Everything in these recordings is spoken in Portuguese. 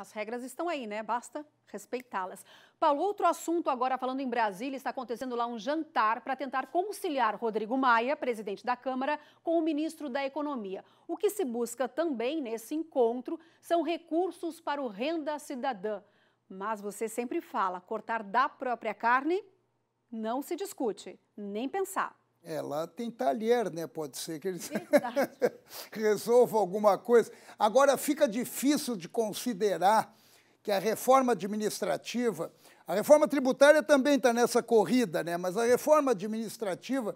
As regras estão aí, né? Basta respeitá-las. Paulo, outro assunto agora falando em Brasília, está acontecendo lá um jantar para tentar conciliar Rodrigo Maia, presidente da Câmara, com o ministro da Economia. O que se busca também nesse encontro são recursos para o renda cidadã. Mas você sempre fala, cortar da própria carne não se discute, nem pensar ela é, tem talher, né? Pode ser que eles resolvam alguma coisa. Agora fica difícil de considerar que a reforma administrativa, a reforma tributária também está nessa corrida, né? Mas a reforma administrativa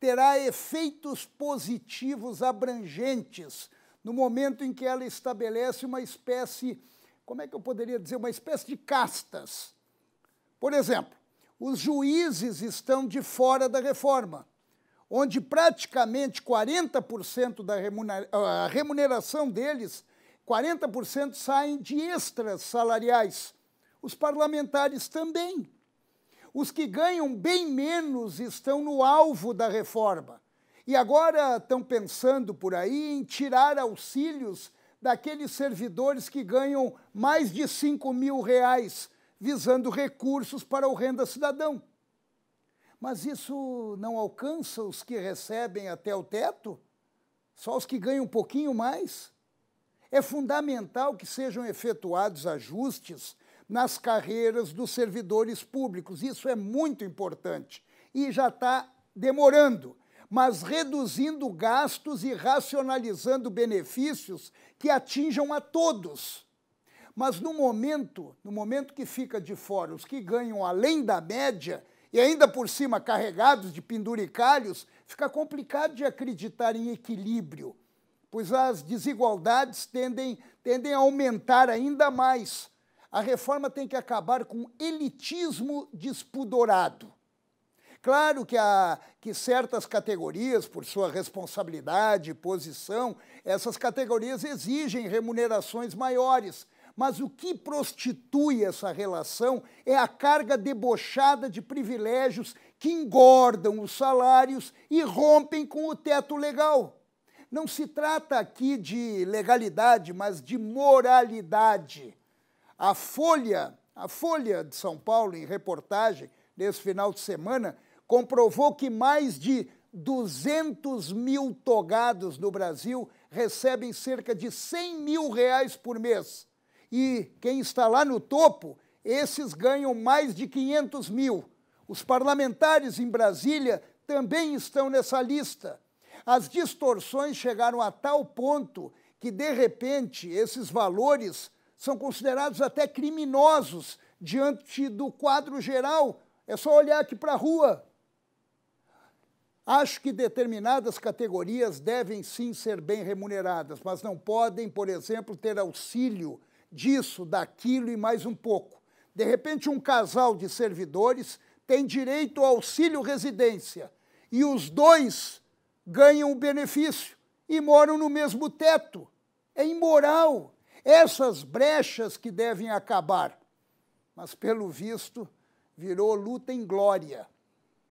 terá efeitos positivos abrangentes no momento em que ela estabelece uma espécie, como é que eu poderia dizer, uma espécie de castas. Por exemplo, os juízes estão de fora da reforma onde praticamente 40% da ah, remuneração, deles, 40% saem de extras salariais. Os parlamentares também. Os que ganham bem menos estão no alvo da reforma. E agora estão pensando por aí em tirar auxílios daqueles servidores que ganham mais de 5 mil reais, visando recursos para o Renda Cidadão. Mas isso não alcança os que recebem até o teto? Só os que ganham um pouquinho mais? É fundamental que sejam efetuados ajustes nas carreiras dos servidores públicos. Isso é muito importante e já está demorando, mas reduzindo gastos e racionalizando benefícios que atinjam a todos. Mas no momento, no momento que fica de fora os que ganham além da média, e ainda por cima carregados de penduricalhos, fica complicado de acreditar em equilíbrio, pois as desigualdades tendem, tendem a aumentar ainda mais. A reforma tem que acabar com elitismo despudorado. Claro que, que certas categorias, por sua responsabilidade e posição, essas categorias exigem remunerações maiores, mas o que prostitui essa relação é a carga debochada de privilégios que engordam os salários e rompem com o teto legal. Não se trata aqui de legalidade, mas de moralidade. A Folha, a Folha de São Paulo, em reportagem nesse final de semana, comprovou que mais de 200 mil togados no Brasil recebem cerca de 100 mil reais por mês e quem está lá no topo, esses ganham mais de 500 mil. Os parlamentares em Brasília também estão nessa lista. As distorções chegaram a tal ponto que, de repente, esses valores são considerados até criminosos diante do quadro geral. É só olhar aqui para a rua. Acho que determinadas categorias devem sim ser bem remuneradas, mas não podem, por exemplo, ter auxílio disso, daquilo e mais um pouco. De repente, um casal de servidores tem direito ao auxílio residência e os dois ganham o benefício e moram no mesmo teto. É imoral. Essas brechas que devem acabar. Mas, pelo visto, virou luta em glória.